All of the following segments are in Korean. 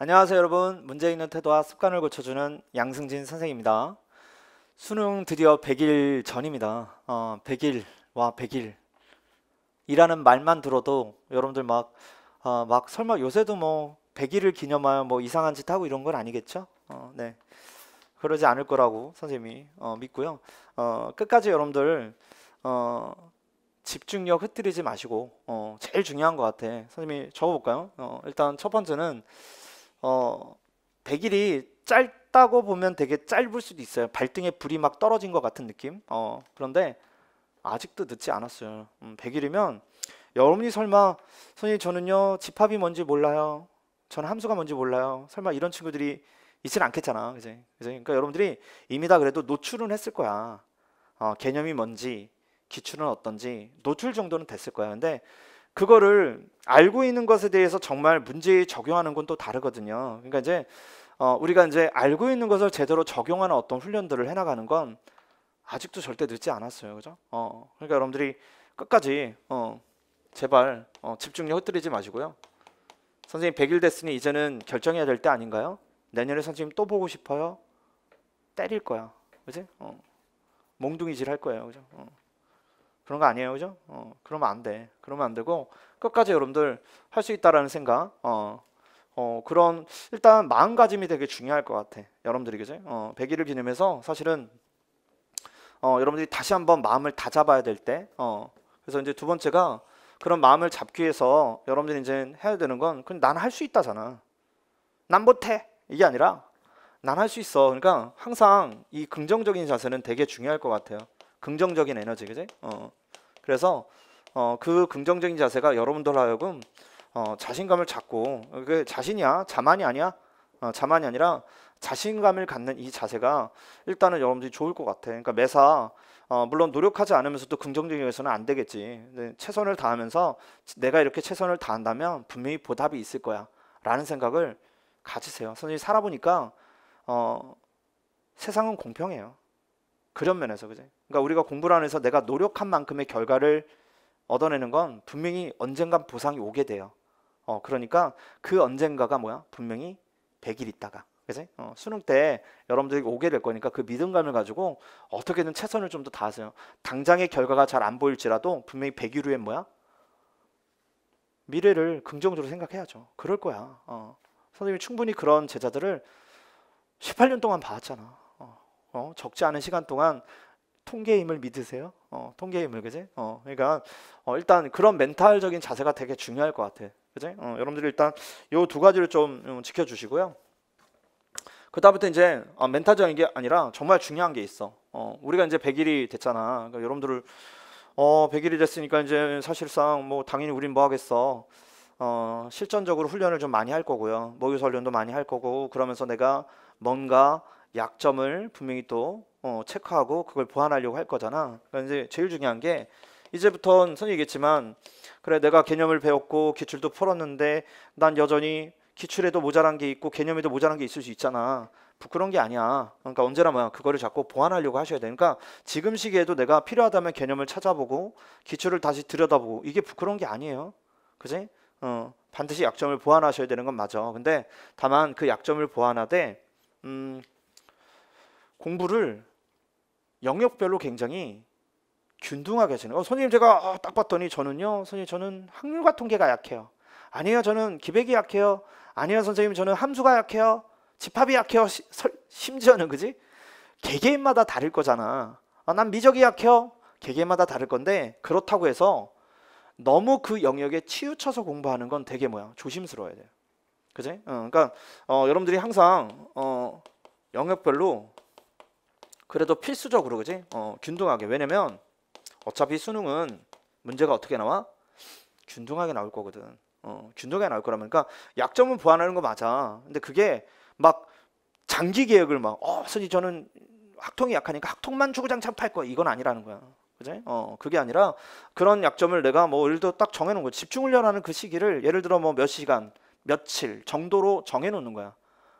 안녕하세요 여러분 문제 있는 태도와 습관을 고쳐주는 양승진 선생입니다 수능 드디어 100일 전입니다 어, 100일 와 100일 이라는 말만 들어도 여러분들 막 어, 막 설마 요새도 뭐 100일을 기념하여 뭐 이상한 짓 하고 이런 건 아니겠죠 어, 네 그러지 않을 거라고 선생님이 어, 믿고요 어, 끝까지 여러분들 어, 집중력 흐트리지 마시고 어, 제일 중요한 것 같아 선생님이 적어볼까요? 어, 일단 첫 번째는 어, 100일이 짧다고 보면 되게 짧을 수도 있어요. 발등에 불이 막 떨어진 것 같은 느낌. 어, 그런데 아직도 늦지 않았어요. 음, 100일이면 여러분이 설마 선생님 저는요 집합이 뭔지 몰라요. 저는 함수가 뭔지 몰라요. 설마 이런 친구들이 있진 않겠잖아. 그제? 그제? 그러니까 여러분들이 이미 다 그래도 노출은 했을 거야. 어, 개념이 뭔지 기출은 어떤지 노출 정도는 됐을 거야. 근데 그거를 알고 있는 것에 대해서 정말 문제에 적용하는 건 또 다르거든요. 그러니까 이제 어, 우리가 이제 알고 있는 것을 제대로 적용하는 어떤 훈련들을 해나가는 건 아직도 절대 늦지 않았어요, 그죠? 어, 그러니까 여러분들이 끝까지 어, 제발 어, 집중력 흐트리지 마시고요. 선생님 100일 됐으니 이제는 결정해야 될 때 아닌가요? 내년에 선생님 또 보고 싶어요? 때릴 거야, 그지? 어, 몽둥이질 할 거예요, 그죠? 어. 그런 거 아니에요, 그죠? 어, 그러면 안 돼. 그러면 안 되고 끝까지 여러분들 할 수 있다라는 생각, 어, 어, 그런 일단 마음가짐이 되게 중요할 것 같아. 여러분들이 그죠? 어, 100일을 기념해서 사실은 어, 여러분들이 다시 한번 마음을 다잡아야 될 때, 어, 그래서 이제 두 번째가 그런 마음을 잡기 위해서 여러분들이 이제 해야 되는 건 그냥 난할 수 있다잖아. 난 못해 이게 아니라 난 할 수 있어. 그러니까 항상 이 긍정적인 자세는 되게 중요할 것 같아요. 긍정적인 에너지 그지? 어, 어. 그래서 어, 그 긍정적인 자세가 여러분들 하여금 어, 자신감을 잡고 그 자신이야 자만이 아니야 어, 자만이 아니라 자신감을 갖는 이 자세가 일단은 여러분들이 좋을 것 같아. 그러니까 매사 어, 물론 노력하지 않으면서도 긍정적이어서는 안 되겠지. 최선을 다하면서 내가 이렇게 최선을 다한다면 분명히 보답이 있을 거야라는 생각을 가지세요. 선생님 살아보니까 어, 세상은 공평해요. 그런 면에서 그죠? 그러니까 우리가 공부를 하면서 내가 노력한 만큼의 결과를 얻어내는 건 분명히 언젠간 보상이 오게 돼요. 어 그러니까 그 언젠가가 뭐야? 분명히 100일 있다가 그지? 어, 수능 때 여러분들이 오게 될 거니까 그 믿음감을 가지고 어떻게든 최선을 좀 더 다하세요. 당장의 결과가 잘 안 보일지라도 분명히 100일 후엔 뭐야? 미래를 긍정적으로 생각해야죠. 그럴 거야. 어. 선생님이 충분히 그런 제자들을 18년 동안 봐왔잖아. 어, 적지 않은 시간 동안 통계임을 믿으세요. 어, 통계임을 그지? 어, 그러니까 어, 일단 그런 멘탈적인 자세가 되게 중요할 것 같아. 그지? 어, 여러분들 일단 요 두 가지를 좀 음, 지켜주시고요. 그다음부터 이제 아, 멘탈적인 게 아니라 정말 중요한 게 있어. 어, 우리가 이제 100일이 됐잖아. 그러니까 여러분들을 어, 100일이 됐으니까 이제 사실상 뭐 당연히 우린 뭐 하겠어. 어, 실전적으로 훈련을 좀 많이 할 거고요. 모의 훈련도 많이 할 거고 그러면서 내가 뭔가 약점을 분명히 또 어, 체크하고 그걸 보완하려고 할 거잖아. 그러니까 이제 제일 중요한 게 이제부터는 선이 얘기했지만 그래 내가 개념을 배웠고 기출도 풀었는데 난 여전히 기출에도 모자란 게 있고 개념에도 모자란 게 있을 수 있잖아. 부끄러운 게 아니야. 그러니까 언제나 뭐야 그거를 자꾸 보완하려고 하셔야 되니까 그러니까 지금 시기에도 내가 필요하다면 개념을 찾아보고 기출을 다시 들여다보고 이게 부끄러운 게 아니에요. 그지? 어, 반드시 약점을 보완하셔야 되는 건 맞아. 근데 다만 그 약점을 보완하되 음, 공부를 영역별로 굉장히 균등하게 하시는 어, 선생님 제가 어, 딱 봤더니 저는요 선생님 저는 확률과 통계가 약해요 아니에요 저는 기백이 약해요 아니에요 선생님 저는 함수가 약해요 집합이 약해요 시, 설, 심지어는 그지 개개인마다 다를 거잖아 아, 난 미적이 약해요 개개인마다 다를 건데 그렇다고 해서 너무 그 영역에 치우쳐서 공부하는 건 되게 뭐야 조심스러워야 돼요 그지 어, 그러니까 어, 여러분들이 항상 어, 영역별로 그래도 필수적으로 그지? 어, 균등하게. 왜냐면 어차피 수능은 문제가 어떻게 나와? 균등하게 나올 거거든. 어, 균등하게 나올 거라 그러니까 약점은 보완하는 거 맞아. 근데 그게 막 장기 계획을 막 어, 선생님 저는 학통이 약하니까 학통만 주구장창 팔 거야. 이건 아니라는 거야. 그지? 어, 그게 아니라 그런 약점을 내가 뭐 일도 딱 정해 놓은 거. 집중 훈련하는 그 시기를 예를 들어 뭐 몇 시간, 며칠 정도로 정해 놓는 거야.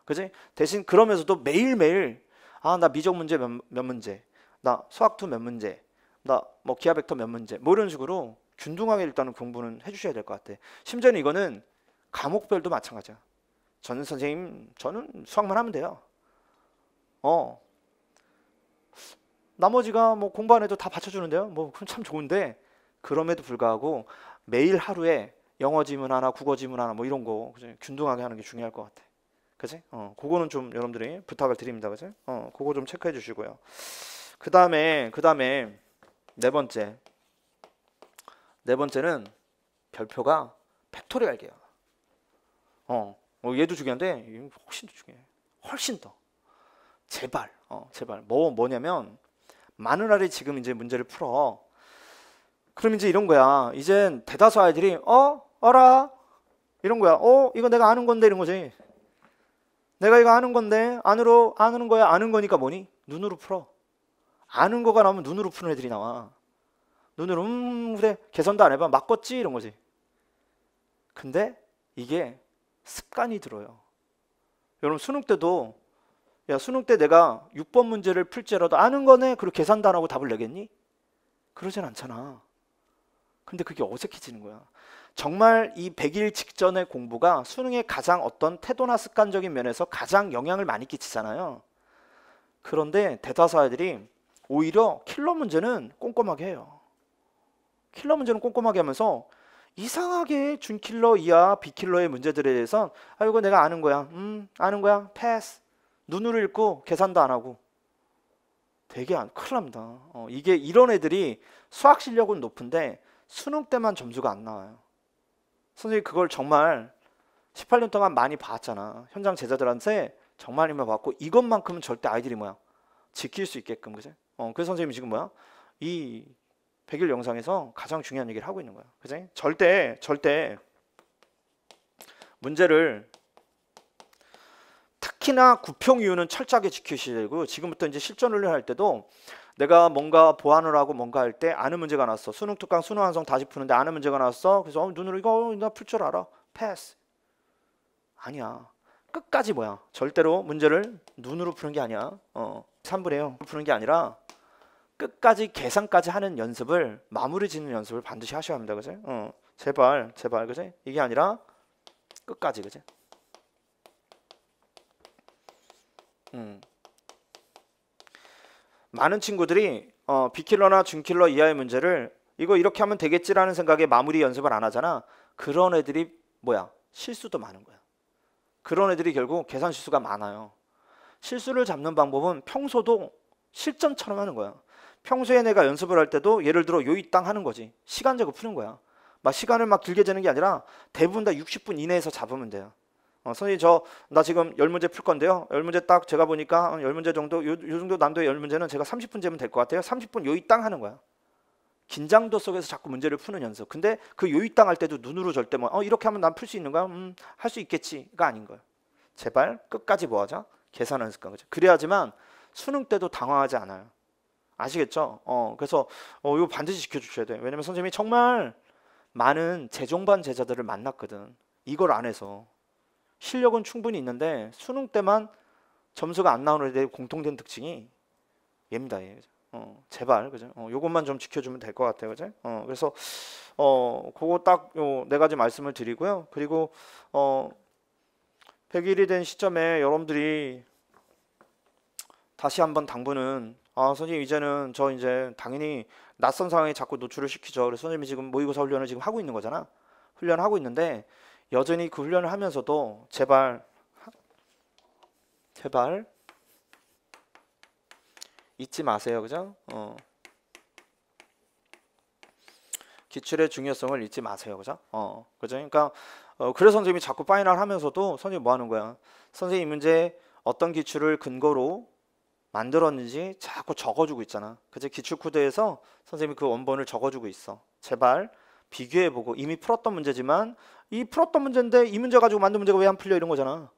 그지? 대신 그러면서도 매일매일 아, 나 미적 문제 몇, 몇 문제, 나 수학투 몇 문제, 나 뭐 기하 벡터 몇 문제, 뭐 이런 식으로 균등하게 일단은 공부는 해주셔야 될 것 같아. 심지어는 이거는 과목별도 마찬가지야. 저는 선생님, 저는 수학만 하면 돼요. 어. 나머지가 뭐 공부 안 해도 다 받쳐주는데요. 뭐 그럼 참 좋은데 그럼에도 불구하고 매일 하루에 영어 지문 하나, 국어 지문 하나 뭐 이런 거 균등하게 하는 게 중요할 것 같아. 그지? 어, 그거는 좀 여러분들이 부탁을 드립니다. 그지? 어, 그거 좀 체크해 주시고요. 그 다음에, 그 다음에, 네 번째. 네 번째는 별표가 팩토리알게요. 어, 어, 얘도 중요한데, 훨씬 더 중요해. 훨씬 더. 제발, 어, 제발. 뭐, 뭐냐면, 마누라를 지금 이제 문제를 풀어. 그럼 이제 이런 거야. 이젠 대다수 아이들이, 어? 어라? 이런 거야. 어? 이거 내가 아는 건데, 이런 거지. 내가 이거 하는 건데 안으로 아는 거야 아는 거니까 뭐니? 눈으로 풀어. 아는 거가 나오면 눈으로 푸는 애들이 나와. 눈으로 음 그래 개선도 안 해봐 막겠지 이런 거지. 근데 이게 습관이 들어요. 여러분 수능 때도 야 수능 때 내가 6번 문제를 풀지라도 아는 거네 그리고 계산도 안 하고 답을 내겠니? 그러진 않잖아. 근데 그게 어색해지는 거야. 정말 이 100일 직전의 공부가 수능에 가장 어떤 태도나 습관적인 면에서 가장 영향을 많이 끼치잖아요. 그런데 대다수 아이들이 오히려 킬러 문제는 꼼꼼하게 해요. 킬러 문제는 꼼꼼하게 하면서 이상하게 준킬러 이하 비킬러의 문제들에 대해선 아 이거 내가 아는 거야. 음 아는 거야. 패스. 눈으로 읽고 계산도 안 하고 되게 안 큰일 납니다. 어, 이게 이런 애들이 수학 실력은 높은데 수능 때만 점수가 안 나와요. 선생님 그걸 정말 18년 동안 많이 봤잖아. 현장 제자들한테 정말 힘을 받고 이것만큼은 절대 아이들이 뭐야 지킬 수 있게끔 그제. 어그 선생님이 지금 뭐야 이 100일 영상에서 가장 중요한 얘기를 하고 있는 거야. 그제? 절대 절대 문제를 특히나 구평 이유는 철저하게 지키셔야 되고 지금부터 이제 실전 훈련할 때도 내가 뭔가 보완을 하고 뭔가 할 때 아는 문제가 나왔어. 수능 특강 수능 완성 다시 푸는데 아는 문제가 나왔어. 그래서 어, 눈으로 이거 어, 나풀 줄 알아. 패스. 아니야. 끝까지 뭐야? 절대로 문제를 눈으로 푸는 게 아니야. 어. 3분에요. 푸는 게 아니라 끝까지 계산까지 하는 연습을 마무리 짓는 연습을 반드시 하셔야 합니다. 그지? 어. 제발, 제발, 그지? 이게 아니라 끝까지, 그지? 음. 많은 친구들이 어, 비킬러나 준킬러 이하의 문제를 이거 이렇게 하면 되겠지라는 생각에 마무리 연습을 안 하잖아. 그런 애들이 뭐야? 실수도 많은 거야. 그런 애들이 결국 계산 실수가 많아요. 실수를 잡는 방법은 평소도 실전처럼 하는 거야. 평소에 내가 연습을 할 때도 예를 들어 요이 땅 하는 거지. 시간 제고 푸는 거야. 막 시간을 막 길게 재는 게 아니라 대부분 다 60분 이내에서 잡으면 돼요. 어, 선생님 저 나 지금 열 문제 풀 건데요. 열 문제 딱 제가 보니까 열 문제 정도 요, 요 정도 난도의 열 문제는 제가 30분 재면 될 것 같아요. 30분 요이 땅 하는 거야. 긴장도 속에서 자꾸 문제를 푸는 연습. 근데 그 요이 땅 할 때도 눈으로 절대 뭐 어, 이렇게 하면 난 풀 수 있는 거야. 음, 할 수 있겠지가 아닌 거야. 제발 끝까지 뭐 하자? 계산하는 습관 그죠. 그래야지만 수능 때도 당황하지 않아요. 아시겠죠? 어, 그래서 어, 이거 반드시 지켜주셔야 돼요. 왜냐면 선생님이 정말 많은 재종반 제자들을 만났거든. 이걸 안 해서. 실력은 충분히 있는데 수능 때만 점수가 안 나오는 데 공통된 특징이 얘입니다. 얘. 어, 제발 그죠? 어, 요것만 좀 지켜주면 될 것 같아요, 그죠? 어, 그래서 어, 그거 딱 요 네 가지 말씀을 드리고요. 그리고 어, 100일이 된 시점에 여러분들이 다시 한번 당부는 아 선생님 이제는 저 이제 당연히 낯선 상황에 자꾸 노출을 시키죠. 그래서 선생님이 지금 모의고사 훈련을 지금 하고 있는 거잖아. 훈련하고 있는데 여전히 그 훈련을 하면서도 제발 제발 잊지 마세요. 그죠? 어. 기출의 중요성을 잊지 마세요. 그죠? 어. 그죠? 그니까 어, 그래서 선생님이 자꾸 파이널 하면서도 선생님 뭐 하는 거야? 선생님 문제 어떤 기출을 근거로 만들었는지 자꾸 적어주고 있잖아. 그제 기출 코드에서 선생님이 그 원본을 적어주고 있어. 제발 비교해보고 이미 풀었던 문제지만 이 풀었던 문제인데 이 문제 가지고 만든 문제가 왜 안 풀려 이런 거잖아.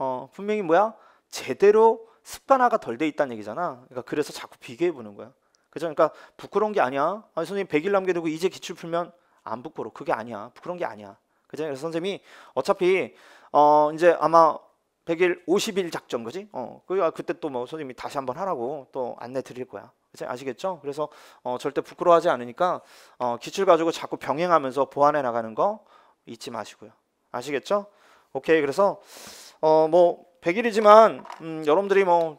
어, 분명히 뭐야? 제대로 습관화가 덜 돼 있다는 얘기잖아. 그러니까 그래서 자꾸 비교해 보는 거야. 그죠? 그러니까 부끄러운 게 아니야. 아니, 선생님 100일 남겨두고 이제 기출 풀면 안 부끄러워. 그게 아니야. 부끄러운 게 아니야. 그죠? 그래서 선생님이 어차피 어 이제 아마 100일 50일 작전 거지? 어. 그니까 아, 그때 또 뭐 선생님이 다시 한번 하라고 또 안내 드릴 거야. 그치? 아시겠죠? 그래서 어, 절대 부끄러워하지 않으니까 어, 기출 가지고 자꾸 병행하면서 보완해 나가는 거 잊지 마시고요. 아시겠죠? 오케이. 그래서 어, 뭐 100일이지만 음, 여러분들이 뭐뭐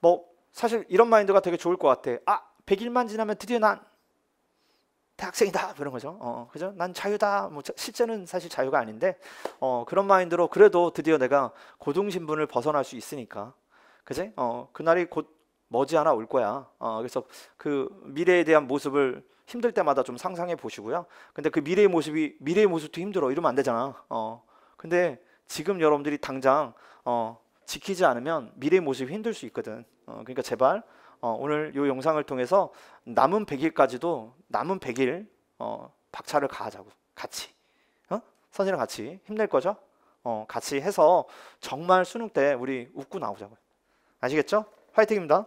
뭐 사실 이런 마인드가 되게 좋을 것 같아. 아, 100일만 지나면 드디어 난 대학생이다 그런 거죠. 어, 어, 그죠? 난 자유다. 뭐 실제는 사실 자유가 아닌데 어, 그런 마인드로 그래도 드디어 내가 고등 신분을 벗어날 수 있으니까. 그지? 어, 그날이 곧 머지않아 올 거야. 어, 그래서 그 미래에 대한 모습을 힘들 때마다 좀 상상해 보시고요. 근데 그 미래의 모습이 미래의 모습도 힘들어 이러면 안 되잖아. 어. 근데 지금 여러분들이 당장 어, 지키지 않으면 미래의 모습이 힘들 수 있거든. 어, 그러니까 제발 어, 오늘 이 영상을 통해서 남은 100일까지도 남은 100일 어, 박차를 가하자고 같이 어? 선이랑 같이 힘낼 거죠. 어, 같이 해서 정말 수능 때 우리 웃고 나오자고요. 아시겠죠? 화이팅입니다.